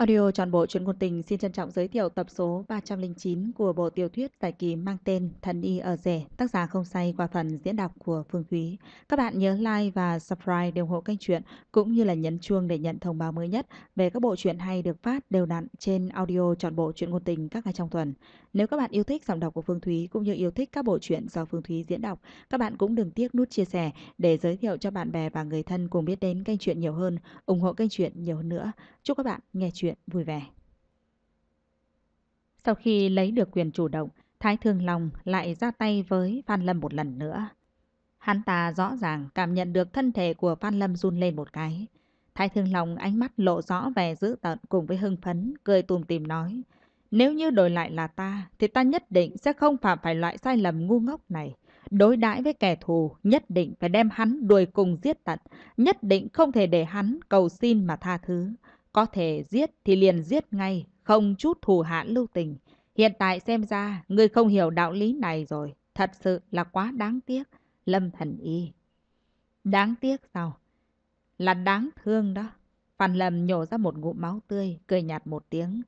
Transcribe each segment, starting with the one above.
Audio trọn bộ Chuyện ngôn tình xin trân trọng giới thiệu tập số 309 của bộ tiểu thuyết giải kỳ mang tên Thần Y ở rể, tác giả không say qua phần diễn đọc của Phương Thúy. Các bạn nhớ like và subscribe để ủng hộ kênh truyện cũng như là nhấn chuông để nhận thông báo mới nhất về các bộ truyện hay được phát đều đặn trên audio trọn bộ Chuyện ngôn tình các ngày trong tuần. Nếu các bạn yêu thích giọng đọc của Phương Thúy cũng như yêu thích các bộ truyện do Phương Thúy diễn đọc, các bạn cũng đừng tiếc nút chia sẻ để giới thiệu cho bạn bè và người thân cùng biết đến kênh truyện nhiều hơn, ủng hộ kênh truyện nhiều hơn nữa. Chúc các bạn nghe truyện chuyện vui vẻ. Sau khi lấy được quyền chủ động, Thái Thương Long lại ra tay với Phan Lâm một lần nữa. Hắn ta rõ ràng cảm nhận được thân thể của Phan Lâm run lên một cái. Thái Thương Long ánh mắt lộ rõ vẻ dữ tợn cùng với hưng phấn, cười tùm tìm nói. Nếu như đổi lại là ta, thì ta nhất định sẽ không phạm phải loại sai lầm ngu ngốc này. Đối đãi với kẻ thù, nhất định phải đem hắn đuổi cùng giết tận, nhất định không thể để hắn cầu xin mà tha thứ. Có thể giết thì liền giết ngay, không chút thù hãn lưu tình. Hiện tại xem ra, ngươi không hiểu đạo lý này rồi. Thật sự là quá đáng tiếc, Lâm Thần Y. Đáng tiếc sao? Là đáng thương đó. Phan Lâm nhổ ra một ngụm máu tươi, cười nhạt một tiếng.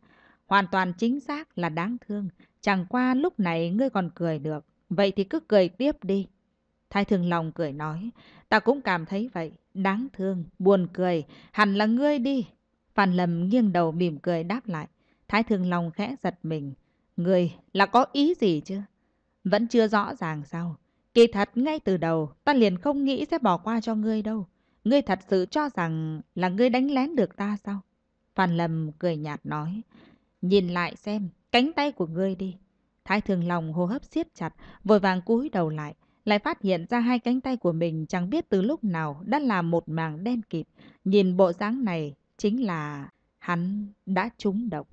Hoàn toàn chính xác là đáng thương. Chẳng qua lúc này ngươi còn cười được. Vậy thì cứ cười tiếp đi. Thái thường lòng cười nói. Ta cũng cảm thấy vậy. Đáng thương, buồn cười. Hẳn là ngươi đi. Phan Lâm nghiêng đầu mỉm cười đáp lại. Thái Thương Long khẽ giật mình. Người là có ý gì chứ? Vẫn chưa rõ ràng sao? Kỳ thật ngay từ đầu, ta liền không nghĩ sẽ bỏ qua cho ngươi đâu. Ngươi thật sự cho rằng là ngươi đánh lén được ta sao? Phan Lâm cười nhạt nói. Nhìn lại xem, cánh tay của ngươi đi. Thái Thường Long hô hấp siết chặt, vội vàng cúi đầu lại. Lại phát hiện ra hai cánh tay của mình chẳng biết từ lúc nào đã là một màng đen kịt. Nhìn bộ dáng này, chính là hắn đã trúng độc.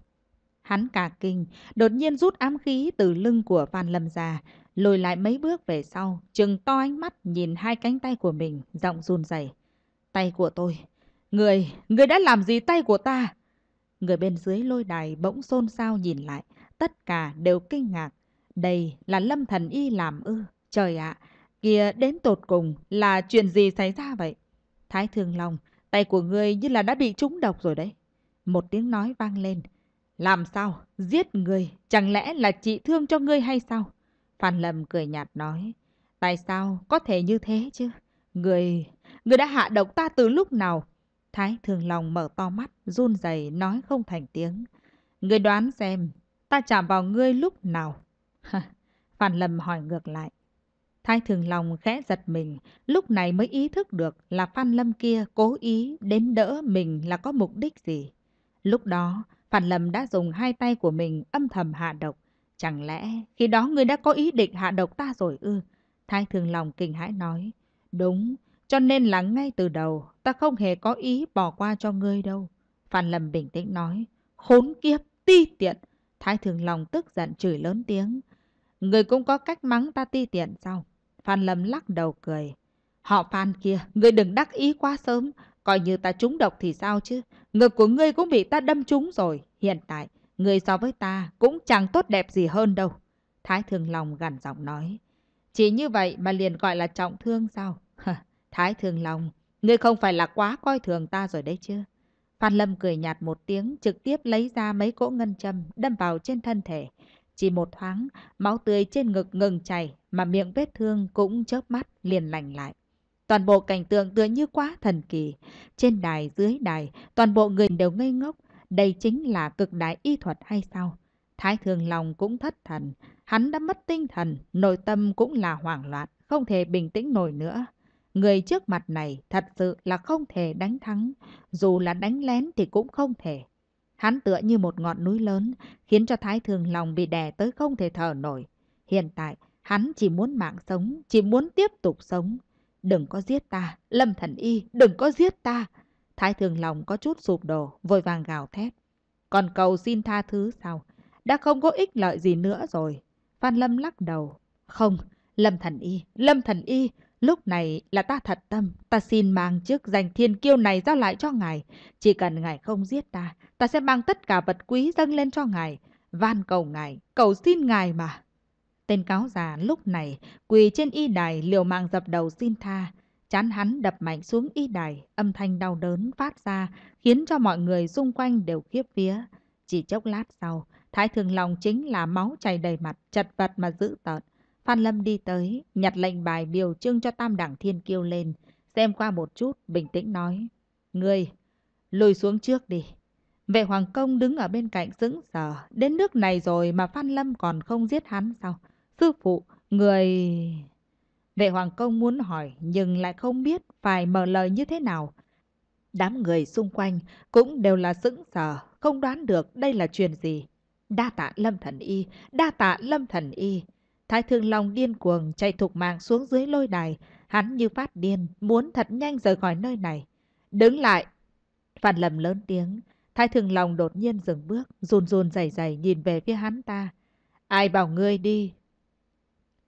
Hắn cả kinh, đột nhiên rút ám khí từ lưng của Phan Lâm ra, lùi lại mấy bước về sau, chừng to ánh mắt nhìn hai cánh tay của mình, giọng run rẩy. Tay của tôi, người, người đã làm gì tay của ta? Người bên dưới lôi đài bỗng xôn xao nhìn lại, tất cả đều kinh ngạc. Đây là lâm thần y làm ư, trời ạ, kia đến tột cùng là chuyện gì xảy ra vậy? Thái Thương Long Tay của ngươi như là đã bị trúng độc rồi đấy. Một tiếng nói vang lên. Làm sao? Giết người? Chẳng lẽ là chị thương cho ngươi hay sao? Phan Lâm cười nhạt nói. Tại sao có thể như thế chứ? Người... Người đã hạ độc ta từ lúc nào? Thái Thường Lòng mở to mắt, run rẩy nói không thành tiếng. Người đoán xem, ta chạm vào ngươi lúc nào? Phan Lâm hỏi ngược lại. Thái Thường lòng khẽ giật mình, lúc này mới ý thức được là Phan Lâm kia cố ý đến đỡ mình là có mục đích gì. Lúc đó, Phan Lâm đã dùng hai tay của mình âm thầm hạ độc. Chẳng lẽ khi đó người đã có ý định hạ độc ta rồi ư? Thái Thường lòng kinh hãi nói. Đúng, cho nên là ngay từ đầu ta không hề có ý bỏ qua cho ngươi đâu. Phan Lâm bình tĩnh nói. Khốn kiếp, ti tiện. Thái Thường lòng tức giận chửi lớn tiếng. Người cũng có cách mắng ta ti tiện sao? Phan Lâm lắc đầu cười. Họ Phan kia, ngươi đừng đắc ý quá sớm. Coi như ta trúng độc thì sao chứ. Ngực của ngươi cũng bị ta đâm trúng rồi. Hiện tại, ngươi so với ta cũng chẳng tốt đẹp gì hơn đâu. Thái Thương Long gằn giọng nói. Chỉ như vậy mà liền gọi là trọng thương sao? Thái Thương Long, ngươi không phải là quá coi thường ta rồi đấy chứ? Phan Lâm cười nhạt một tiếng, trực tiếp lấy ra mấy cỗ ngân châm, đâm vào trên thân thể. Chỉ một thoáng, máu tươi trên ngực ngừng chảy, mà miệng vết thương cũng chớp mắt liền lành lại. Toàn bộ cảnh tượng tựa như quá thần kỳ. Trên đài, dưới đài, toàn bộ người đều ngây ngốc. Đây chính là cực đại y thuật hay sao? Thái thường lòng cũng thất thần. Hắn đã mất tinh thần, nội tâm cũng là hoảng loạn, không thể bình tĩnh nổi nữa. Người trước mặt này thật sự là không thể đánh thắng. Dù là đánh lén thì cũng không thể. Hắn tựa như một ngọn núi lớn, khiến cho thái thường lòng bị đè tới không thể thở nổi. Hiện tại, Hắn chỉ muốn mạng sống, chỉ muốn tiếp tục sống. Đừng có giết ta, Lâm Thần Y, đừng có giết ta. Thái thường lòng có chút sụp đổ, vội vàng gào thét. Còn cầu xin tha thứ sao? Đã không có ích lợi gì nữa rồi. Phan Lâm lắc đầu. Không, Lâm Thần Y, Lâm Thần Y, lúc này là ta thật tâm. Ta xin mang chiếc danh thiên kiêu này giao lại cho ngài. Chỉ cần ngài không giết ta, ta sẽ mang tất cả vật quý dâng lên cho ngài. Van cầu ngài, cầu xin ngài mà. Tên cáo già lúc này quỳ trên y đài liều mạng dập đầu xin tha. Chán hắn đập mạnh xuống y đài, âm thanh đau đớn phát ra, khiến cho mọi người xung quanh đều khiếp vía. Chỉ chốc lát sau, Thái Thường lòng chính là máu chảy đầy mặt, chật vật mà giữ tợn. Phan Lâm đi tới, nhặt lệnh bài biểu trưng cho tam đảng thiên kiêu lên, xem qua một chút, bình tĩnh nói. Ngươi, lùi xuống trước đi. Vệ Hoàng Công đứng ở bên cạnh sững sờ, đến nước này rồi mà Phan Lâm còn không giết hắn sao? Sư phụ, người... Vệ hoàng công muốn hỏi nhưng lại không biết phải mở lời như thế nào. Đám người xung quanh cũng đều là sững sờ, không đoán được đây là chuyện gì. Đa tạ lâm thần y, đa tạ lâm thần y. Thái thương long điên cuồng chạy thục mạng xuống dưới lôi đài. Hắn như phát điên, muốn thật nhanh rời khỏi nơi này. Đứng lại! Phản lầm lớn tiếng. Thái thương long đột nhiên dừng bước, run run dày dày nhìn về phía hắn ta. Ai bảo ngươi đi,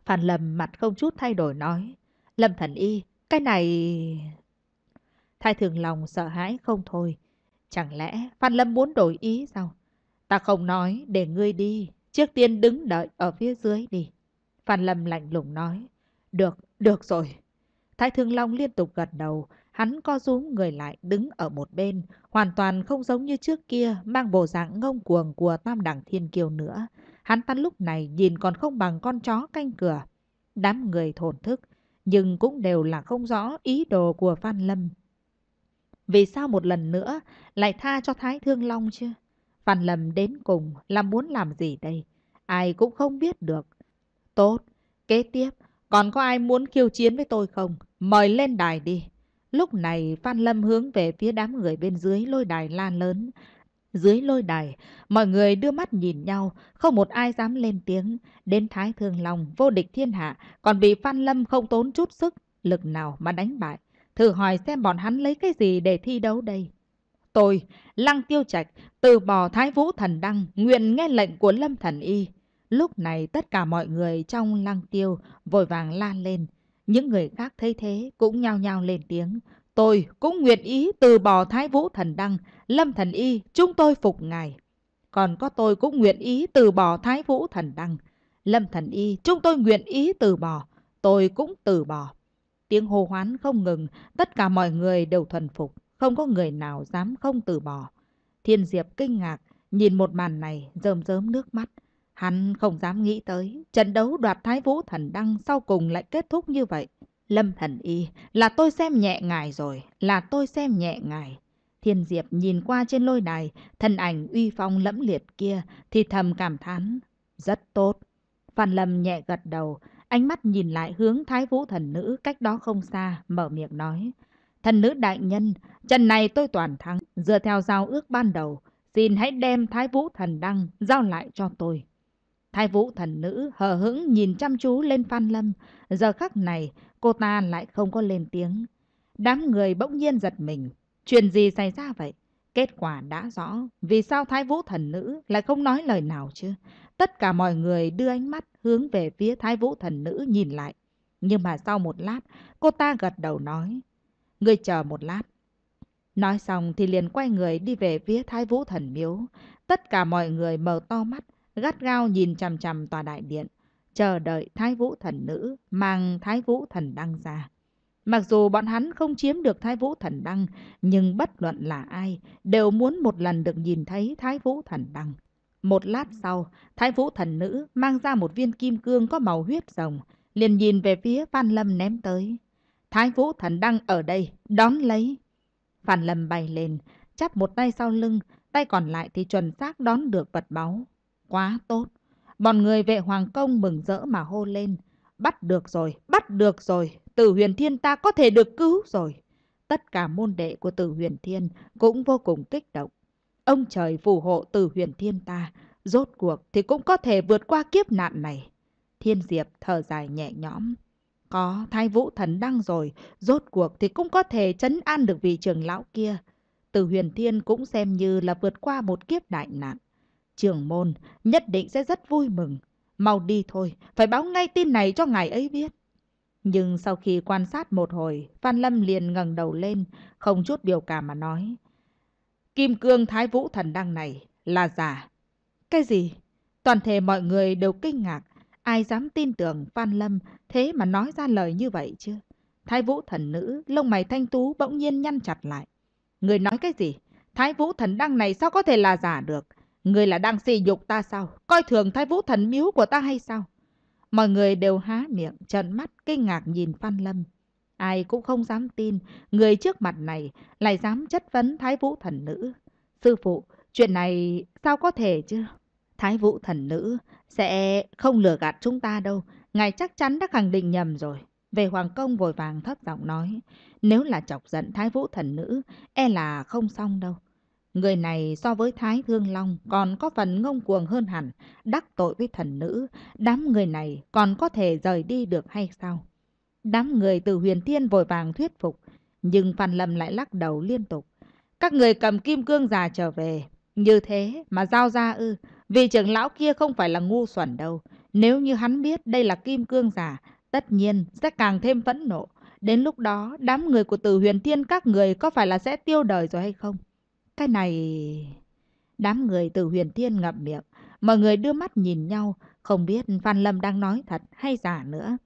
Phan Lâm mặt không chút thay đổi nói. Lâm thần y, cái này... Thái thường lòng sợ hãi không thôi. Chẳng lẽ Phan Lâm muốn đổi ý sao? Ta không nói để ngươi đi, trước tiên đứng đợi ở phía dưới đi. Phan Lâm lạnh lùng nói. Được, được rồi. Thái Thường Long liên tục gật đầu, hắn co rúm người lại đứng ở một bên, hoàn toàn không giống như trước kia mang bộ dạng ngông cuồng của Tam Đẳng Thiên Kiều nữa. Hắn ta lúc này nhìn còn không bằng con chó canh cửa. Đám người thổn thức, nhưng cũng đều là không rõ ý đồ của Phan Lâm. Vì sao một lần nữa lại tha cho Thái Thương Long chứ? Phan Lâm đến cùng là muốn làm gì đây? Ai cũng không biết được. Tốt, kế tiếp, còn có ai muốn khiêu chiến với tôi không? Mời lên đài đi. Lúc này Phan Lâm hướng về phía đám người bên dưới lôi đài la lớn, dưới lôi đài, mọi người đưa mắt nhìn nhau, không một ai dám lên tiếng. Đến Thái Thương lòng vô địch thiên hạ, còn bị Phan Lâm không tốn chút sức, lực nào mà đánh bại. Thử hỏi xem bọn hắn lấy cái gì để thi đấu đây. Tôi, Lăng Tiêu Trạch, từ bỏ Thái Vũ Thần Đăng, nguyện nghe lệnh của Lâm Thần Y. Lúc này tất cả mọi người trong Lăng Tiêu vội vàng la lên. Những người khác thấy thế cũng nhao nhao lên tiếng, Tôi cũng nguyện ý từ bỏ Thái Vũ Thần Đăng, Lâm Thần Y, chúng tôi phục ngài. Còn có tôi cũng nguyện ý từ bỏ Thái Vũ Thần Đăng, Lâm Thần Y, chúng tôi nguyện ý từ bỏ, tôi cũng từ bỏ. Tiếng hô hoán không ngừng, tất cả mọi người đều thuần phục, không có người nào dám không từ bỏ. Thiên Diệp kinh ngạc, nhìn một màn này, rơm rớm nước mắt. Hắn không dám nghĩ tới, trận đấu đoạt Thái Vũ Thần Đăng sau cùng lại kết thúc như vậy. Lâm Thần Y, là tôi xem nhẹ ngài rồi, là tôi xem nhẹ ngài. Thiên Diệp nhìn qua trên lôi đài, thân ảnh uy phong lẫm liệt kia, thì thầm cảm thán. Rất tốt. Phan Lâm nhẹ gật đầu, ánh mắt nhìn lại hướng Thái Vũ Thần Nữ cách đó không xa, mở miệng nói. Thần nữ đại nhân, trận này tôi toàn thắng, dựa theo giao ước ban đầu, xin hãy đem Thái Vũ Thần Đăng giao lại cho tôi. Thái Vũ Thần Nữ hờ hững nhìn chăm chú lên Phan Lâm, giờ khắc này Cô ta lại không có lên tiếng. Đám người bỗng nhiên giật mình. Chuyện gì xảy ra vậy? Kết quả đã rõ. Vì sao Thái Vũ Thần Nữ lại không nói lời nào chứ? Tất cả mọi người đưa ánh mắt hướng về phía Thái Vũ Thần Nữ nhìn lại. Nhưng mà sau một lát, cô ta gật đầu nói. Ngươi chờ một lát. Nói xong thì liền quay người đi về phía Thái Vũ Thần Miếu. Tất cả mọi người mở to mắt, gắt gao nhìn chằm chằm tòa đại điện chờ đợi Thái Vũ Thần Nữ mang Thái Vũ Thần Đăng ra. Mặc dù bọn hắn không chiếm được Thái Vũ Thần Đăng, nhưng bất luận là ai đều muốn một lần được nhìn thấy Thái Vũ Thần Đăng. Một lát sau, Thái Vũ Thần Nữ mang ra một viên kim cương có màu huyết rồng, liền nhìn về phía Phan Lâm ném tới. Thái Vũ Thần Đăng ở đây, đón lấy. Phan Lâm bay lên, chắp một tay sau lưng, tay còn lại thì chuẩn xác đón được vật báu. Quá tốt! Bọn người vệ hoàng công mừng rỡ mà hô lên. Bắt được rồi, bắt được rồi, tử huyền thiên ta có thể được cứu rồi. Tất cả môn đệ của tử huyền thiên cũng vô cùng kích động. Ông trời phù hộ tử huyền thiên ta, rốt cuộc thì cũng có thể vượt qua kiếp nạn này. Thiên Diệp thở dài nhẹ nhõm. Có thái vũ thần đăng rồi, rốt cuộc thì cũng có thể chấn an được vị trường lão kia. tử huyền thiên cũng xem như là vượt qua một kiếp đại nạn trưởng môn nhất định sẽ rất vui mừng. Mau đi thôi, phải báo ngay tin này cho ngài ấy biết. Nhưng sau khi quan sát một hồi, Phan Lâm liền ngẩng đầu lên, không chút biểu cảm mà nói. Kim cương thái vũ thần đăng này là giả. Cái gì? Toàn thể mọi người đều kinh ngạc. Ai dám tin tưởng Phan Lâm thế mà nói ra lời như vậy chứ? Thái vũ thần nữ, lông mày thanh tú bỗng nhiên nhăn chặt lại. Người nói cái gì? Thái vũ thần đăng này sao có thể là giả được? Người là đang xì dục ta sao? Coi thường thái vũ thần miếu của ta hay sao? Mọi người đều há miệng, trợn mắt, kinh ngạc nhìn Phan Lâm. Ai cũng không dám tin, người trước mặt này lại dám chất vấn thái vũ thần nữ. Sư phụ, chuyện này sao có thể chứ? Thái vũ thần nữ sẽ không lừa gạt chúng ta đâu. Ngài chắc chắn đã khẳng định nhầm rồi. Về Hoàng Công vội vàng thấp giọng nói, nếu là chọc giận Thái Vũ Thần Nữ, e là không xong đâu. Người này so với Thái Thương Long còn có phần ngông cuồng hơn hẳn, đắc tội với thần nữ, đám người này còn có thể rời đi được hay sao? Đám người từ huyền thiên vội vàng thuyết phục, nhưng Phan Lâm lại lắc đầu liên tục. Các người cầm kim cương già trở về, như thế mà giao ra ư, vì trưởng lão kia không phải là ngu xuẩn đâu. Nếu như hắn biết đây là kim cương giả, tất nhiên sẽ càng thêm phẫn nộ. Đến lúc đó, đám người của Từ Huyền Thiên các người có phải là sẽ tiêu đời rồi hay không? Cái này... Đám người từ huyền thiên ngậm miệng, mọi người đưa mắt nhìn nhau, không biết văn Lâm đang nói thật hay giả nữa.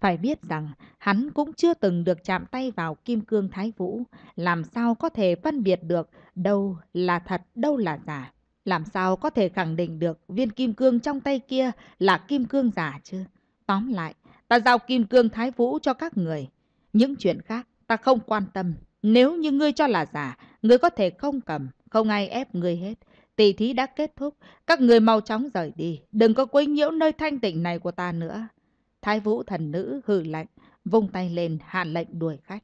Phải biết rằng hắn cũng chưa từng được chạm tay vào kim cương thái vũ, làm sao có thể phân biệt được đâu là thật, đâu là giả. Làm sao có thể khẳng định được viên kim cương trong tay kia là kim cương giả chứ? Tóm lại, ta giao kim cương thái vũ cho các người. Những chuyện khác ta không quan tâm. Nếu như ngươi cho là giả, ngươi có thể không cầm, không ai ép ngươi hết. Tỷ thí đã kết thúc, các người mau chóng rời đi, đừng có quấy nhiễu nơi thanh tịnh này của ta nữa. Thái vũ thần nữ hừ lạnh, vung tay lên hạn lệnh đuổi khách.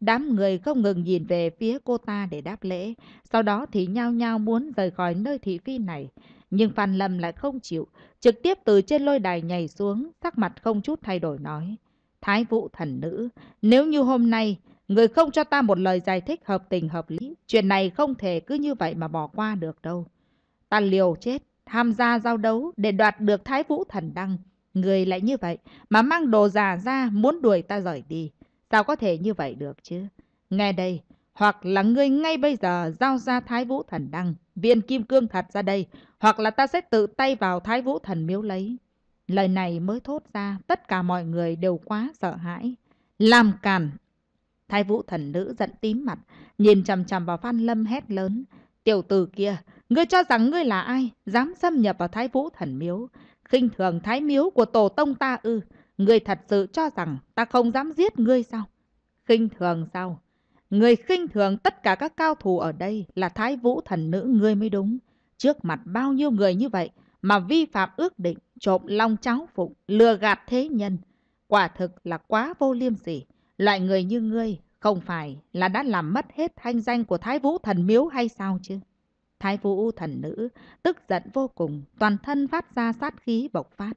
Đám người không ngừng nhìn về phía cô ta để đáp lễ, sau đó thì nhao nhao muốn rời khỏi nơi thị phi này. Nhưng Phan Lâm lại không chịu, trực tiếp từ trên lôi đài nhảy xuống, sắc mặt không chút thay đổi nói. Thái vũ thần nữ, nếu như hôm nay Người không cho ta một lời giải thích hợp tình hợp lý. Chuyện này không thể cứ như vậy mà bỏ qua được đâu. Ta liều chết, tham gia giao đấu để đoạt được thái vũ thần đăng. Người lại như vậy mà mang đồ già ra muốn đuổi ta rời đi. Sao có thể như vậy được chứ? Nghe đây, hoặc là ngươi ngay bây giờ giao ra thái vũ thần đăng, viên kim cương thật ra đây, hoặc là ta sẽ tự tay vào thái vũ thần miếu lấy. Lời này mới thốt ra, tất cả mọi người đều quá sợ hãi. Làm cản Thái vũ thần nữ giận tím mặt, nhìn chằm chằm vào Phan Lâm hét lớn. Tiểu tử kia, ngươi cho rằng ngươi là ai, dám xâm nhập vào Thái vũ thần miếu. khinh thường Thái miếu của tổ tông ta ư, ngươi thật sự cho rằng ta không dám giết ngươi sao? khinh thường sao? Người khinh thường tất cả các cao thủ ở đây là thái vũ thần nữ ngươi mới đúng. Trước mặt bao nhiêu người như vậy mà vi phạm ước định, trộm long cháo phụng, lừa gạt thế nhân. Quả thực là quá vô liêm sỉ. Loại người như ngươi không phải là đã làm mất hết thanh danh của Thái Vũ Thần Miếu hay sao chứ? Thái Vũ Thần Nữ tức giận vô cùng, toàn thân phát ra sát khí bộc phát.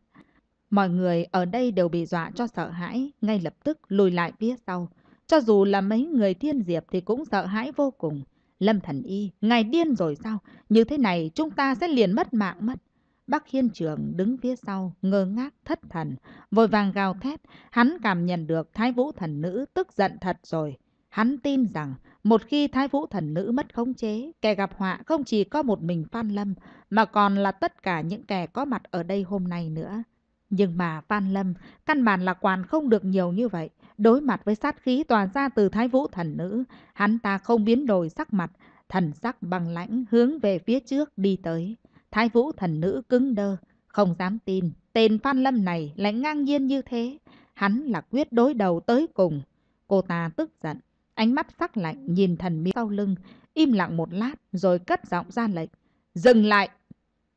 Mọi người ở đây đều bị dọa cho sợ hãi, ngay lập tức lùi lại phía sau. Cho dù là mấy người thiên diệp thì cũng sợ hãi vô cùng. Lâm Thần Y, ngài điên rồi sao? Như thế này chúng ta sẽ liền mất mạng mất. Bắc Hiên Trường đứng phía sau, ngơ ngác thất thần, vội vàng gào thét. Hắn cảm nhận được Thái Vũ Thần Nữ tức giận thật rồi. Hắn tin rằng một khi Thái Vũ Thần Nữ mất khống chế, kẻ gặp họa không chỉ có một mình Phan Lâm, mà còn là tất cả những kẻ có mặt ở đây hôm nay nữa. Nhưng mà Phan Lâm, căn bản là quản không được nhiều như vậy. Đối mặt với sát khí toàn ra từ Thái Vũ Thần Nữ, hắn ta không biến đổi sắc mặt, thần sắc bằng lãnh hướng về phía trước đi tới. Thái Vũ thần nữ cứng đơ, không dám tin, tên Phan Lâm này lại ngang nhiên như thế. Hắn là quyết đối đầu tới cùng. Cô ta tức giận, ánh mắt sắc lạnh nhìn thần miêu sau lưng, im lặng một lát rồi cất giọng ra lệnh. Dừng lại!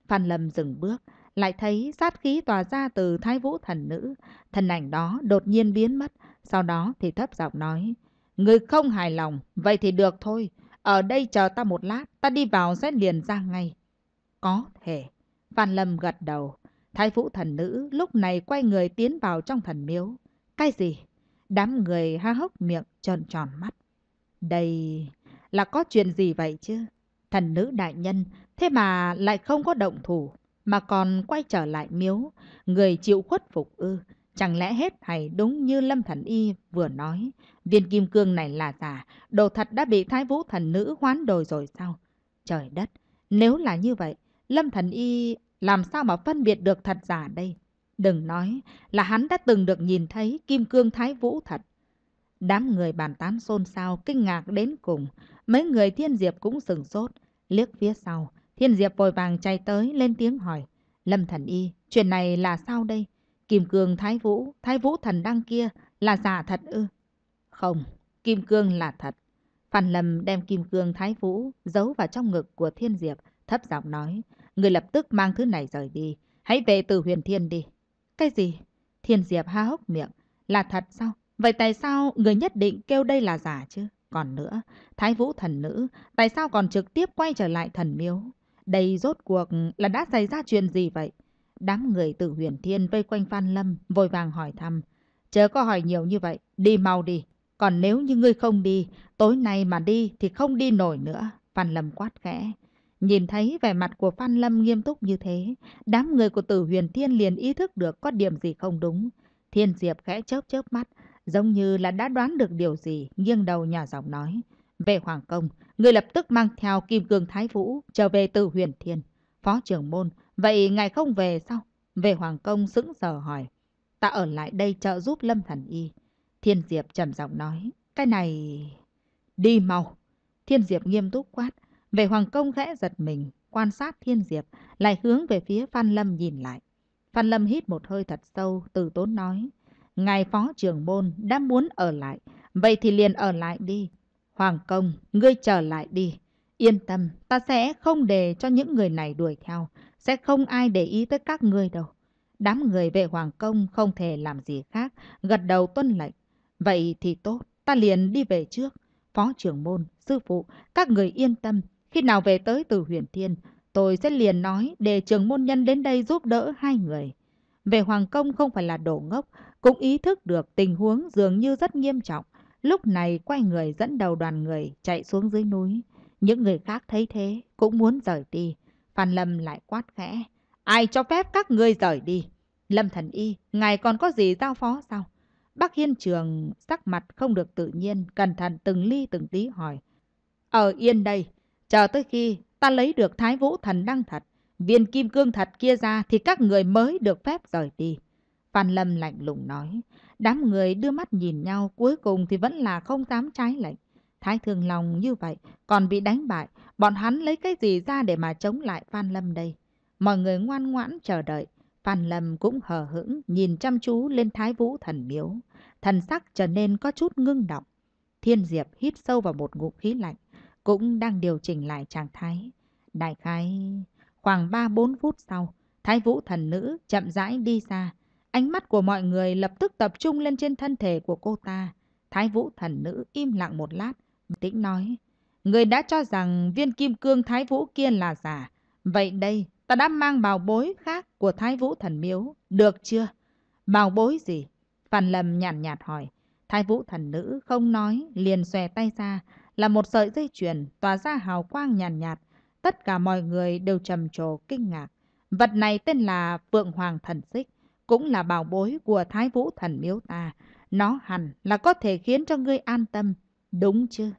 Phan Lâm dừng bước, lại thấy sát khí tỏa ra từ thái vũ thần nữ. Thần ảnh đó đột nhiên biến mất, sau đó thì thấp giọng nói. Người không hài lòng, vậy thì được thôi. Ở đây chờ ta một lát, ta đi vào sẽ liền ra ngay. Có thể. Phan Lâm gật đầu. Thái vũ thần nữ lúc này quay người tiến vào trong thần miếu. Cái gì? Đám người ha hốc miệng tròn tròn mắt. Đây là có chuyện gì vậy chứ? Thần nữ đại nhân thế mà lại không có động thủ mà còn quay trở lại miếu. Người chịu khuất phục ư. Chẳng lẽ hết hay đúng như Lâm Thần Y vừa nói, viên kim cương này là giả, đồ thật đã bị thái vũ thần nữ hoán đổi rồi sao? Trời đất, nếu là như vậy, Lâm Thần Y làm sao mà phân biệt được thật giả đây? Đừng nói là hắn đã từng được nhìn thấy Kim Cương Thái Vũ thật. Đám người bàn tán xôn xao, kinh ngạc đến cùng. Mấy người Thiên Diệp cũng sừng sốt. Liếc phía sau, Thiên Diệp vội vàng chạy tới lên tiếng hỏi. Lâm Thần Y, chuyện này là sao đây? Kim Cương Thái Vũ, Thái Vũ thần đăng kia là giả thật ư? Không, Kim Cương là thật. Phan Lâm đem Kim Cương Thái Vũ giấu vào trong ngực của Thiên Diệp, thấp giọng nói, người lập tức mang thứ này rời đi, hãy về từ huyền thiên đi. Cái gì? Thiên Diệp há hốc miệng, là thật sao? Vậy tại sao người nhất định kêu đây là giả chứ? Còn nữa, Thái Vũ thần nữ, tại sao còn trực tiếp quay trở lại thần miếu? Đây rốt cuộc là đã xảy ra chuyện gì vậy? Đám người từ huyền thiên vây quanh Phan Lâm vội vàng hỏi thăm. Chớ có hỏi nhiều như vậy, đi mau đi. Còn nếu như ngươi không đi, tối nay mà đi thì không đi nổi nữa. Phan Lâm quát khẽ. Nhìn thấy vẻ mặt của Phan Lâm nghiêm túc như thế, đám người của tử huyền thiên liền ý thức được có điểm gì không đúng. Thiên Diệp khẽ chớp chớp mắt, giống như là đã đoán được điều gì, nghiêng đầu nhỏ giọng nói. Về Hoàng Công, người lập tức mang theo Kim Cương Thái Vũ trở về Tử huyền thiên. Phó trưởng môn, vậy ngài không về sao? Về Hoàng Công sững sờ hỏi. Ta ở lại đây trợ giúp Lâm Thần Y. Thiên Diệp trầm giọng nói, cái này... Đi mau. Thiên Diệp nghiêm túc quát, về Hoàng Công khẽ giật mình, quan sát Thiên Diệp, lại hướng về phía Phan Lâm nhìn lại. Phan Lâm hít một hơi thật sâu, từ tốn nói. Ngài phó trưởng môn đã muốn ở lại, vậy thì liền ở lại đi. Hoàng Công, ngươi trở lại đi. Yên tâm, ta sẽ không để cho những người này đuổi theo, sẽ không ai để ý tới các ngươi đâu. Đám người về Hoàng Công không thể làm gì khác, gật đầu tuân lệnh. Vậy thì tốt, ta liền đi về trước. Phó trưởng môn, sư phụ, các người yên tâm, khi nào về tới từ huyền thiên, tôi sẽ liền nói để trường môn nhân đến đây giúp đỡ hai người. Về Hoàng Công không phải là đổ ngốc, cũng ý thức được tình huống dường như rất nghiêm trọng. Lúc này quay người dẫn đầu đoàn người chạy xuống dưới núi. Những người khác thấy thế cũng muốn rời đi. Phan Lâm lại quát khẽ. Ai cho phép các ngươi rời đi? Lâm Thần Y, ngài còn có gì giao phó sao? Bác Hiên Trường sắc mặt không được tự nhiên, cẩn thận từng ly từng tí hỏi. Ở yên đây, Chờ tới khi ta lấy được thái vũ thần đăng thật, viên kim cương thật kia ra thì các người mới được phép rời đi. Phan Lâm lạnh lùng nói, đám người đưa mắt nhìn nhau cuối cùng thì vẫn là không dám trái lệnh. Thái thường lòng như vậy, còn bị đánh bại, bọn hắn lấy cái gì ra để mà chống lại Phan Lâm đây? Mọi người ngoan ngoãn chờ đợi, Phan Lâm cũng hờ hững nhìn chăm chú lên Thái Vũ thần miếu. Thần sắc trở nên có chút ngưng động. Thiên Diệp hít sâu vào một ngụm khí lạnh cũng đang điều chỉnh lại trạng thái. Đại khái khoảng 3-4 phút sau, Thái Vũ thần nữ chậm rãi đi ra Ánh mắt của mọi người lập tức tập trung lên trên thân thể của cô ta. Thái Vũ thần nữ im lặng một lát, tĩnh nói. Người đã cho rằng viên kim cương Thái Vũ kia là giả. Vậy đây, ta đã mang bào bối khác của Thái Vũ thần miếu. Được chưa? Bào bối gì? Phan lầm nhàn nhạt, nhạt hỏi. Thái Vũ thần nữ không nói, liền xòe tay ra là một sợi dây chuyền tỏa ra hào quang nhàn nhạt, nhạt. Tất cả mọi người đều trầm trồ kinh ngạc. Vật này tên là Phượng Hoàng Thần Xích, cũng là bảo bối của Thái Vũ Thần Miếu ta. Nó hẳn là có thể khiến cho ngươi an tâm, đúng chứ?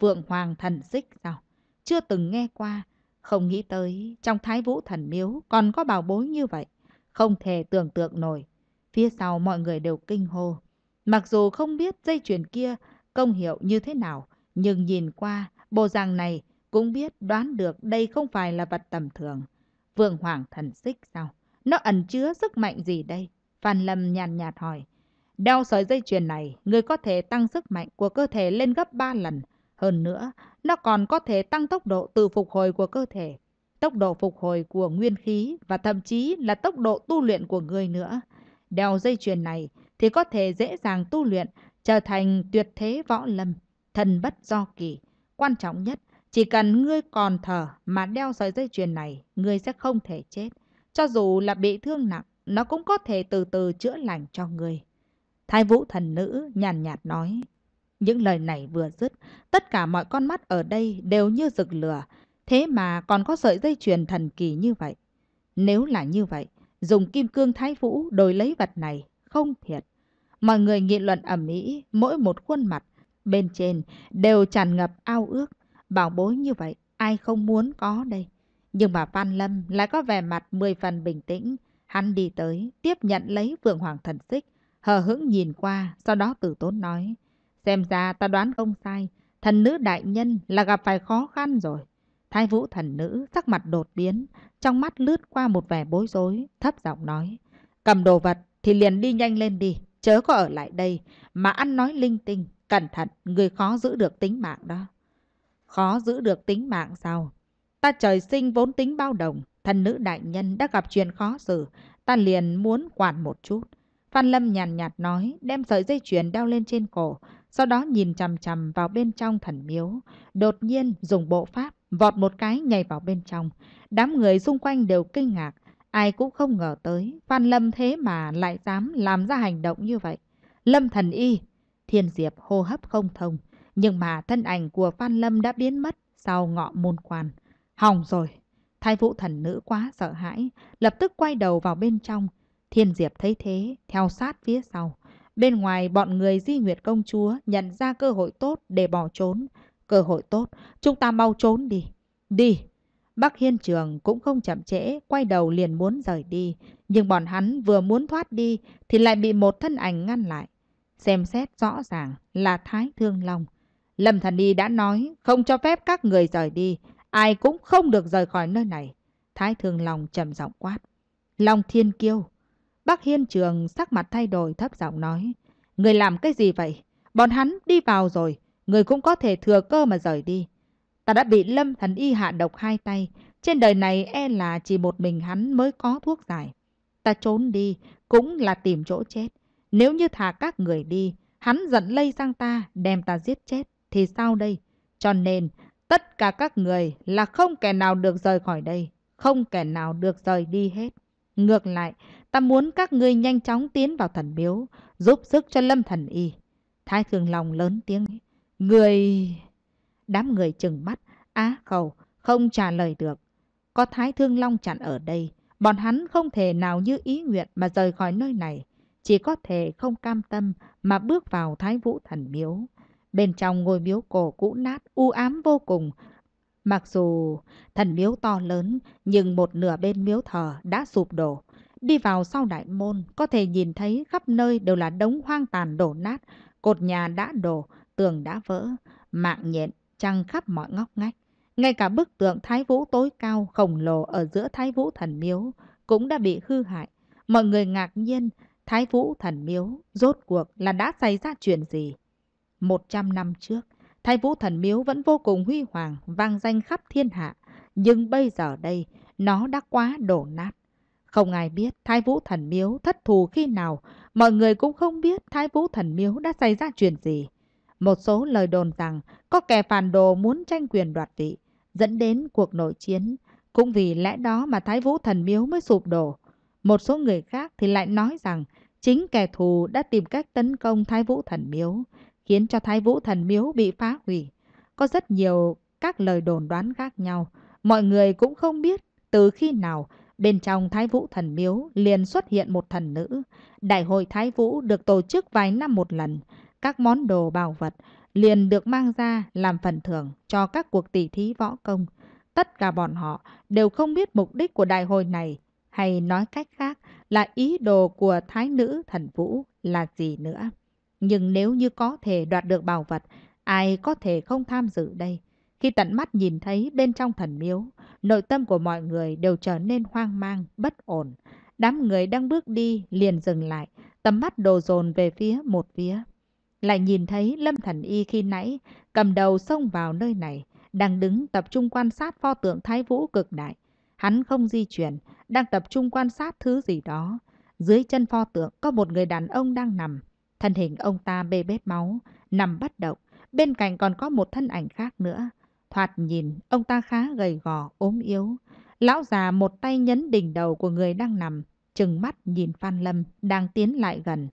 Phượng Hoàng Thần Xích sao? Chưa từng nghe qua, không nghĩ tới trong Thái Vũ Thần Miếu còn có bảo bối như vậy. Không thể tưởng tượng nổi. Phía sau mọi người đều kinh hô. Mặc dù không biết dây chuyền kia công hiệu như thế nào, nhưng nhìn qua, bộ dạng này cũng biết đoán được đây không phải là vật tầm thường. Vương Hoàng thần xích sao? Nó ẩn chứa sức mạnh gì đây? Phan Lâm nhàn nhạt hỏi. Đeo sợi dây chuyền này, người có thể tăng sức mạnh của cơ thể lên gấp 3 lần. Hơn nữa, nó còn có thể tăng tốc độ từ phục hồi của cơ thể, tốc độ phục hồi của nguyên khí và thậm chí là tốc độ tu luyện của người nữa. Đeo dây chuyền này thì có thể dễ dàng tu luyện trở thành tuyệt thế võ lâm, thần bất do kỳ. Quan trọng nhất, chỉ cần ngươi còn thở mà đeo sợi dây chuyền này, ngươi sẽ không thể chết. Cho dù là bị thương nặng, nó cũng có thể từ từ chữa lành cho ngươi. Thái vũ thần nữ nhàn nhạt nói. Những lời này vừa dứt, tất cả mọi con mắt ở đây đều như rực lửa, thế mà còn có sợi dây chuyền thần kỳ như vậy. Nếu là như vậy, dùng kim cương thái vũ đổi lấy vật này không thiệt. Mọi người nghị luận ẩm mỹ, mỗi một khuôn mặt, bên trên đều tràn ngập ao ước. Bảo bối như vậy, ai không muốn có đây. Nhưng mà Phan Lâm lại có vẻ mặt mười phần bình tĩnh. Hắn đi tới, tiếp nhận lấy vượng Hoàng Thần Xích, hờ hững nhìn qua, sau đó tử tốn nói. Xem ra ta đoán không sai, thần nữ đại nhân là gặp phải khó khăn rồi. Thái vũ thần nữ sắc mặt đột biến, trong mắt lướt qua một vẻ bối rối, thấp giọng nói. Cầm đồ vật thì liền đi nhanh lên đi, Chớ có ở lại đây mà ăn nói linh tinh, cẩn thận, người khó giữ được tính mạng đó. Khó giữ được tính mạng sao? Ta trời sinh vốn tính bao đồng, thần nữ đại nhân đã gặp chuyện khó xử, ta liền muốn quản một chút. Phan Lâm nhàn nhạt, nhạt nói, đem sợi dây chuyền đeo lên trên cổ, sau đó nhìn chằm chằm vào bên trong thần miếu, đột nhiên dùng bộ pháp vọt một cái nhảy vào bên trong. Đám người xung quanh đều kinh ngạc, Ai cũng không ngờ tới, Phan Lâm thế mà lại dám làm ra hành động như vậy. Lâm thần y, thiên diệp hô hấp không thông, nhưng mà thân ảnh của Phan Lâm đã biến mất sau ngọ môn quan. Hỏng rồi, thái vũ thần nữ quá sợ hãi, lập tức quay đầu vào bên trong. Thiên diệp thấy thế, theo sát phía sau. Bên ngoài bọn người di nguyệt công chúa nhận ra cơ hội tốt để bỏ trốn. Cơ hội tốt, chúng ta mau trốn đi. Đi! Bắc Hiên Trường cũng không chậm trễ, quay đầu liền muốn rời đi. Nhưng bọn hắn vừa muốn thoát đi thì lại bị một thân ảnh ngăn lại. Xem xét rõ ràng là Thái Thương Long. Lâm Thần Y đã nói không cho phép các người rời đi, ai cũng không được rời khỏi nơi này. Thái Thương Long trầm giọng quát. Long Thiên Kiêu. Bắc Hiên Trường sắc mặt thay đổi thấp giọng nói. Người làm cái gì vậy? Bọn hắn đi vào rồi, người cũng có thể thừa cơ mà rời đi. Ta đã bị Lâm Thần Y hạ độc hai tay. Trên đời này e là chỉ một mình hắn mới có thuốc giải. Ta trốn đi, cũng là tìm chỗ chết. Nếu như thả các người đi, hắn giận lây sang ta, đem ta giết chết, thì sao đây? Cho nên, tất cả các người là không kẻ nào được rời khỏi đây, không kẻ nào được rời đi hết. Ngược lại, ta muốn các ngươi nhanh chóng tiến vào thần miếu, giúp sức cho lâm thần y. Thái Thường Long lớn tiếng, người... Đám người chừng mắt, á khẩu, không trả lời được. Có Thái Thương Long chặn ở đây, bọn hắn không thể nào như ý nguyện mà rời khỏi nơi này. Chỉ có thể không cam tâm mà bước vào Thái Vũ Thần Miếu. Bên trong ngôi miếu cổ cũ nát, u ám vô cùng. Mặc dù thần miếu to lớn, nhưng một nửa bên miếu thờ đã sụp đổ. Đi vào sau đại môn, có thể nhìn thấy khắp nơi đều là đống hoang tàn đổ nát, cột nhà đã đổ, tường đã vỡ, mạng nhện trăng khắp mọi ngóc ngách. Ngay cả bức tượng thái vũ tối cao khổng lồ ở giữa thái vũ thần miếu cũng đã bị hư hại. Mọi người ngạc nhiên, thái vũ thần miếu rốt cuộc là đã xảy ra chuyện gì? Một trăm năm trước, thái vũ thần miếu vẫn vô cùng huy hoàng, vang danh khắp thiên hạ. Nhưng bây giờ đây, nó đã quá đổ nát. Không ai biết Thái Vũ Thần Miếu thất thù khi nào, mọi người cũng không biết Thái Vũ Thần Miếu đã xảy ra chuyện gì. Một số lời đồn rằng có kẻ phản đồ muốn tranh quyền đoạt vị, dẫn đến cuộc nội chiến. Cũng vì lẽ đó mà Thái Vũ Thần Miếu mới sụp đổ. Một số người khác thì lại nói rằng chính kẻ thù đã tìm cách tấn công Thái Vũ Thần Miếu, khiến cho Thái Vũ Thần Miếu bị phá hủy. Có rất nhiều các lời đồn đoán khác nhau. Mọi người cũng không biết từ khi nào bên trong Thái Vũ Thần Miếu liền xuất hiện một thần nữ. Đại hội Thái Vũ được tổ chức vài năm một lần các món đồ bảo vật liền được mang ra làm phần thưởng cho các cuộc tỷ thí võ công. Tất cả bọn họ đều không biết mục đích của đại hội này, hay nói cách khác là ý đồ của thái nữ thần vũ là gì nữa. Nhưng nếu như có thể đoạt được bảo vật, ai có thể không tham dự đây? Khi tận mắt nhìn thấy bên trong thần miếu, nội tâm của mọi người đều trở nên hoang mang, bất ổn. Đám người đang bước đi liền dừng lại, tầm mắt đồ dồn về phía một phía lại nhìn thấy Lâm Thần Y khi nãy cầm đầu xông vào nơi này, đang đứng tập trung quan sát pho tượng Thái Vũ cực đại. Hắn không di chuyển, đang tập trung quan sát thứ gì đó. Dưới chân pho tượng có một người đàn ông đang nằm. Thân hình ông ta bê bết máu, nằm bất động. Bên cạnh còn có một thân ảnh khác nữa. Thoạt nhìn, ông ta khá gầy gò, ốm yếu. Lão già một tay nhấn đỉnh đầu của người đang nằm, chừng mắt nhìn Phan Lâm đang tiến lại gần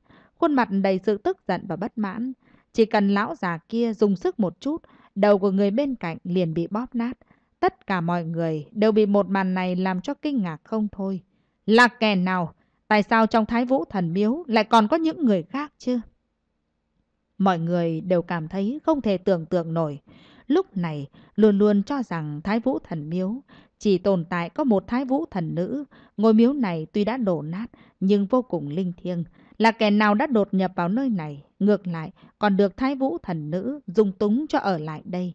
khuôn mặt đầy sự tức giận và bất mãn. Chỉ cần lão già kia dùng sức một chút, đầu của người bên cạnh liền bị bóp nát. Tất cả mọi người đều bị một màn này làm cho kinh ngạc không thôi. Là kẻ nào? Tại sao trong thái vũ thần miếu lại còn có những người khác chứ? Mọi người đều cảm thấy không thể tưởng tượng nổi. Lúc này luôn luôn cho rằng thái vũ thần miếu chỉ tồn tại có một thái vũ thần nữ. Ngôi miếu này tuy đã đổ nát nhưng vô cùng linh thiêng là kẻ nào đã đột nhập vào nơi này, ngược lại còn được Thái Vũ thần nữ dung túng cho ở lại đây.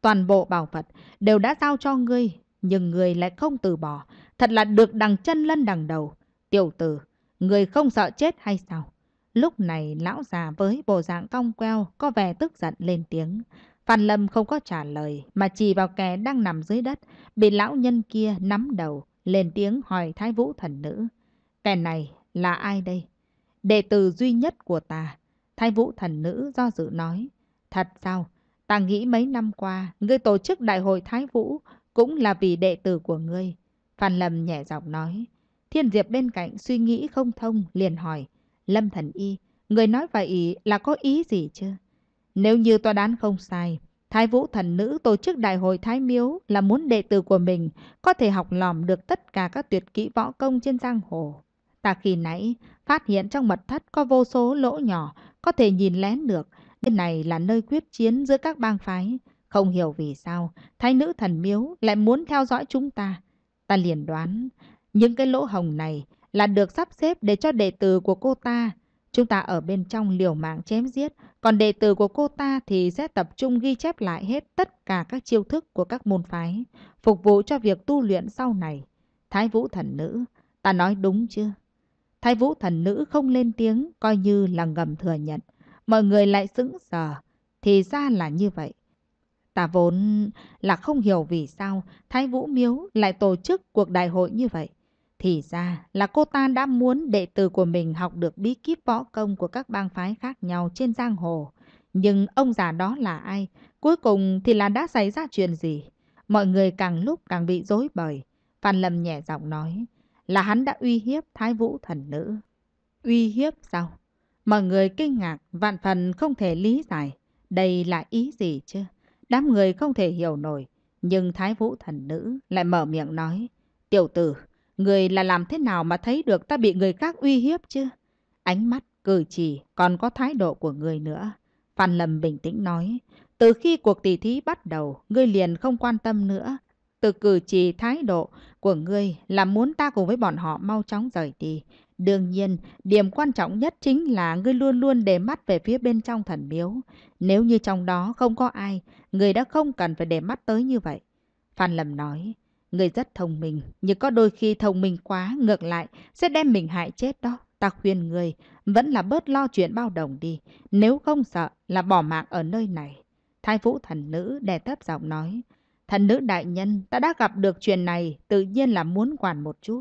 Toàn bộ bảo vật đều đã giao cho ngươi, nhưng ngươi lại không từ bỏ, thật là được đằng chân lân đằng đầu. Tiểu tử, ngươi không sợ chết hay sao? Lúc này lão già với bộ dạng cong queo có vẻ tức giận lên tiếng. Phan Lâm không có trả lời mà chỉ vào kẻ đang nằm dưới đất, bị lão nhân kia nắm đầu, lên tiếng hỏi Thái Vũ thần nữ. Kẻ này là ai đây? đệ tử duy nhất của ta. Thái vũ thần nữ do dự nói, thật sao? Ta nghĩ mấy năm qua, ngươi tổ chức đại hội Thái Vũ cũng là vì đệ tử của ngươi. Phan Lâm nhẹ giọng nói. Thiên Diệp bên cạnh suy nghĩ không thông, liền hỏi. Lâm Thần Y, người nói vậy là có ý gì chứ? Nếu như tôi đoán không sai, Thái Vũ Thần Nữ tổ chức đại hội Thái Miếu là muốn đệ tử của mình có thể học lòm được tất cả các tuyệt kỹ võ công trên giang hồ. Ta khi nãy phát hiện trong mật thất có vô số lỗ nhỏ có thể nhìn lén được. nên này là nơi quyết chiến giữa các bang phái. Không hiểu vì sao, thái nữ thần miếu lại muốn theo dõi chúng ta. Ta liền đoán, những cái lỗ hồng này là được sắp xếp để cho đệ tử của cô ta. Chúng ta ở bên trong liều mạng chém giết, còn đệ tử của cô ta thì sẽ tập trung ghi chép lại hết tất cả các chiêu thức của các môn phái, phục vụ cho việc tu luyện sau này. Thái vũ thần nữ, ta nói đúng chưa? Thái Vũ thần nữ không lên tiếng, coi như là ngầm thừa nhận. Mọi người lại sững sờ, thì ra là như vậy. Ta vốn là không hiểu vì sao Thái Vũ Miếu lại tổ chức cuộc đại hội như vậy. Thì ra là cô ta đã muốn đệ tử của mình học được bí kíp võ công của các bang phái khác nhau trên giang hồ. Nhưng ông già đó là ai? Cuối cùng thì là đã xảy ra chuyện gì? Mọi người càng lúc càng bị rối bời. Phan Lâm nhẹ giọng nói là hắn đã uy hiếp Thái Vũ thần nữ. Uy hiếp sao? Mọi người kinh ngạc, vạn phần không thể lý giải. Đây là ý gì chứ? Đám người không thể hiểu nổi. Nhưng Thái Vũ thần nữ lại mở miệng nói. Tiểu tử, người là làm thế nào mà thấy được ta bị người khác uy hiếp chứ? Ánh mắt, cử chỉ, còn có thái độ của người nữa. Phan Lâm bình tĩnh nói. Từ khi cuộc tỷ thí bắt đầu, ngươi liền không quan tâm nữa từ cử chỉ thái độ của ngươi là muốn ta cùng với bọn họ mau chóng rời đi. Đương nhiên, điểm quan trọng nhất chính là ngươi luôn luôn để mắt về phía bên trong thần miếu. Nếu như trong đó không có ai, ngươi đã không cần phải để mắt tới như vậy. Phan Lâm nói, ngươi rất thông minh, nhưng có đôi khi thông minh quá, ngược lại, sẽ đem mình hại chết đó. Ta khuyên ngươi, vẫn là bớt lo chuyện bao đồng đi, nếu không sợ là bỏ mạng ở nơi này. Thái vũ thần nữ đè thấp giọng nói, Thần nữ đại nhân, ta đã gặp được chuyện này, tự nhiên là muốn quản một chút.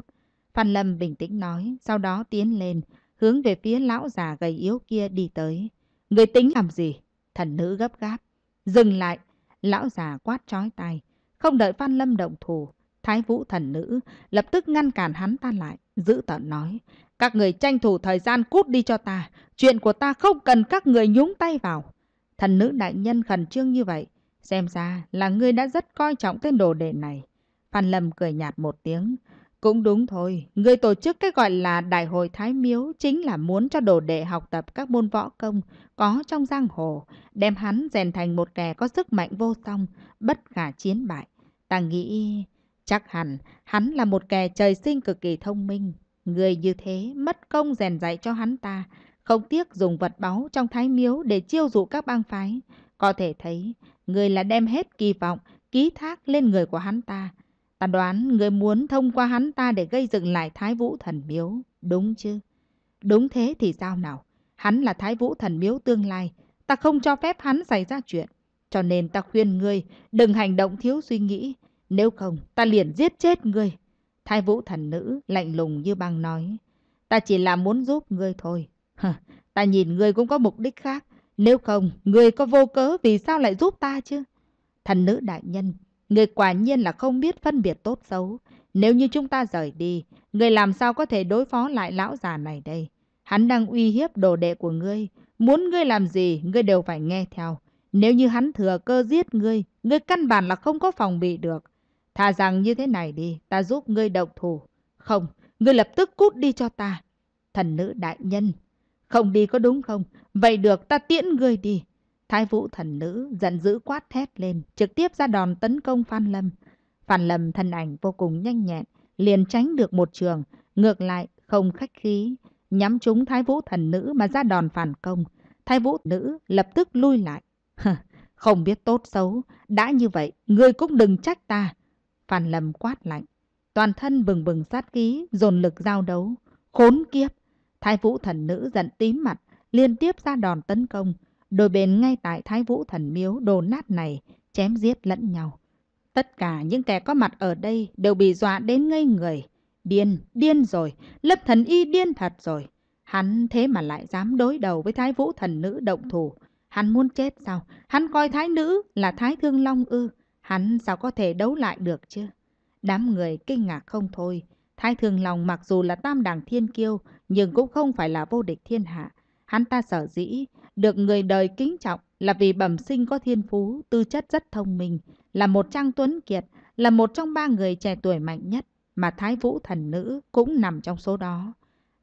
Phan Lâm bình tĩnh nói, sau đó tiến lên, hướng về phía lão già gầy yếu kia đi tới. Người tính làm gì? Thần nữ gấp gáp. Dừng lại, lão già quát trói tay. Không đợi Phan Lâm động thủ, Thái Vũ thần nữ lập tức ngăn cản hắn ta lại, giữ tợn nói. Các người tranh thủ thời gian cút đi cho ta, chuyện của ta không cần các người nhúng tay vào. Thần nữ đại nhân khẩn trương như vậy, Xem ra là ngươi đã rất coi trọng tên đồ đệ này. Phan Lâm cười nhạt một tiếng. Cũng đúng thôi, ngươi tổ chức cái gọi là Đại hội Thái Miếu chính là muốn cho đồ đệ học tập các môn võ công có trong giang hồ, đem hắn rèn thành một kẻ có sức mạnh vô song, bất khả chiến bại. Ta nghĩ chắc hẳn hắn là một kẻ trời sinh cực kỳ thông minh. Người như thế mất công rèn dạy cho hắn ta, không tiếc dùng vật báu trong thái miếu để chiêu dụ các bang phái. Có thể thấy người là đem hết kỳ vọng, ký thác lên người của hắn ta. Ta đoán người muốn thông qua hắn ta để gây dựng lại Thái Vũ Thần Miếu, đúng chứ? Đúng thế thì sao nào? Hắn là Thái Vũ Thần Miếu tương lai, ta không cho phép hắn xảy ra chuyện. Cho nên ta khuyên ngươi đừng hành động thiếu suy nghĩ, nếu không ta liền giết chết ngươi. Thái Vũ Thần Nữ lạnh lùng như băng nói, ta chỉ là muốn giúp ngươi thôi. Hờ, ta nhìn ngươi cũng có mục đích khác, nếu không, người có vô cớ vì sao lại giúp ta chứ? Thần nữ đại nhân, người quả nhiên là không biết phân biệt tốt xấu. Nếu như chúng ta rời đi, người làm sao có thể đối phó lại lão già này đây? Hắn đang uy hiếp đồ đệ của ngươi. Muốn ngươi làm gì, ngươi đều phải nghe theo. Nếu như hắn thừa cơ giết ngươi, ngươi căn bản là không có phòng bị được. Thà rằng như thế này đi, ta giúp ngươi động thủ. Không, ngươi lập tức cút đi cho ta. Thần nữ đại nhân, không đi có đúng không? Vậy được, ta tiễn ngươi đi. Thái vũ thần nữ giận dữ quát thét lên, trực tiếp ra đòn tấn công Phan Lâm. Phan Lâm thân ảnh vô cùng nhanh nhẹn, liền tránh được một trường, ngược lại không khách khí, nhắm trúng Thái vũ thần nữ mà ra đòn phản công. Thái vũ nữ lập tức lui lại. không biết tốt xấu, đã như vậy, ngươi cũng đừng trách ta. Phan Lâm quát lạnh, toàn thân bừng bừng sát khí, dồn lực giao đấu. Khốn kiếp, Thái Vũ Thần Nữ giận tím mặt, liên tiếp ra đòn tấn công. Đôi bên ngay tại Thái Vũ Thần Miếu đồ nát này, chém giết lẫn nhau. Tất cả những kẻ có mặt ở đây đều bị dọa đến ngây người. Điên, điên rồi, lớp thần y điên thật rồi. Hắn thế mà lại dám đối đầu với Thái Vũ Thần Nữ động thủ. Hắn muốn chết sao? Hắn coi Thái Nữ là Thái Thương Long ư. Hắn sao có thể đấu lại được chứ? Đám người kinh ngạc không thôi. Thái Thương Long mặc dù là tam đảng thiên kiêu, nhưng cũng không phải là vô địch thiên hạ. Hắn ta sở dĩ, được người đời kính trọng là vì bẩm sinh có thiên phú, tư chất rất thông minh, là một trang tuấn kiệt, là một trong ba người trẻ tuổi mạnh nhất, mà Thái Vũ thần nữ cũng nằm trong số đó.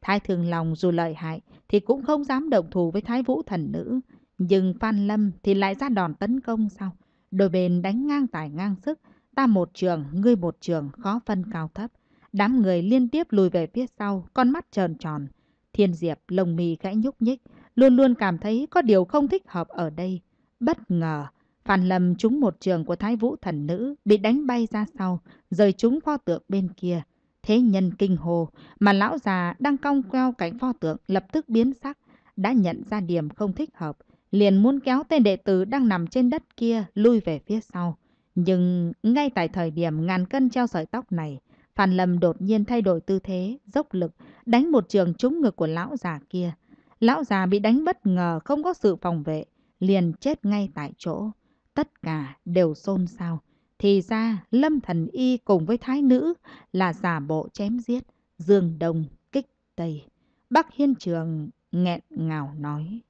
Thái Thường Lòng dù lợi hại thì cũng không dám động thủ với Thái Vũ thần nữ, nhưng Phan Lâm thì lại ra đòn tấn công sau. Đôi bên đánh ngang tài ngang sức, ta một trường, ngươi một trường, khó phân cao thấp. Đám người liên tiếp lùi về phía sau, con mắt tròn tròn. Thiên Diệp lồng mì gãy nhúc nhích, luôn luôn cảm thấy có điều không thích hợp ở đây. Bất ngờ, Phan Lâm trúng một trường của Thái Vũ thần nữ, bị đánh bay ra sau, rời trúng pho tượng bên kia. Thế nhân kinh hồ, mà lão già đang cong queo cạnh pho tượng lập tức biến sắc, đã nhận ra điểm không thích hợp, liền muốn kéo tên đệ tử đang nằm trên đất kia lui về phía sau. Nhưng ngay tại thời điểm ngàn cân treo sợi tóc này, Phan Lâm đột nhiên thay đổi tư thế, dốc lực, đánh một trường trúng ngực của lão già kia. Lão già bị đánh bất ngờ, không có sự phòng vệ, liền chết ngay tại chỗ. Tất cả đều xôn xao. Thì ra, Lâm Thần Y cùng với thái nữ là giả bộ chém giết, dương đông, kích tây. Bắc Hiên Trường nghẹn ngào nói.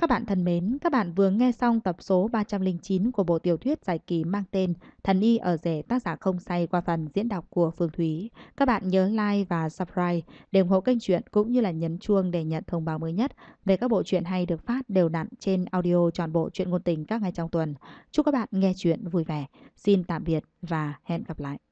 Các bạn thân mến, các bạn vừa nghe xong tập số 309 của bộ tiểu thuyết giải kỳ mang tên Thần y ở rể tác giả không say qua phần diễn đọc của Phương Thúy. Các bạn nhớ like và subscribe để ủng hộ kênh truyện cũng như là nhấn chuông để nhận thông báo mới nhất về các bộ truyện hay được phát đều đặn trên audio trọn bộ truyện ngôn tình các ngày trong tuần. Chúc các bạn nghe truyện vui vẻ. Xin tạm biệt và hẹn gặp lại.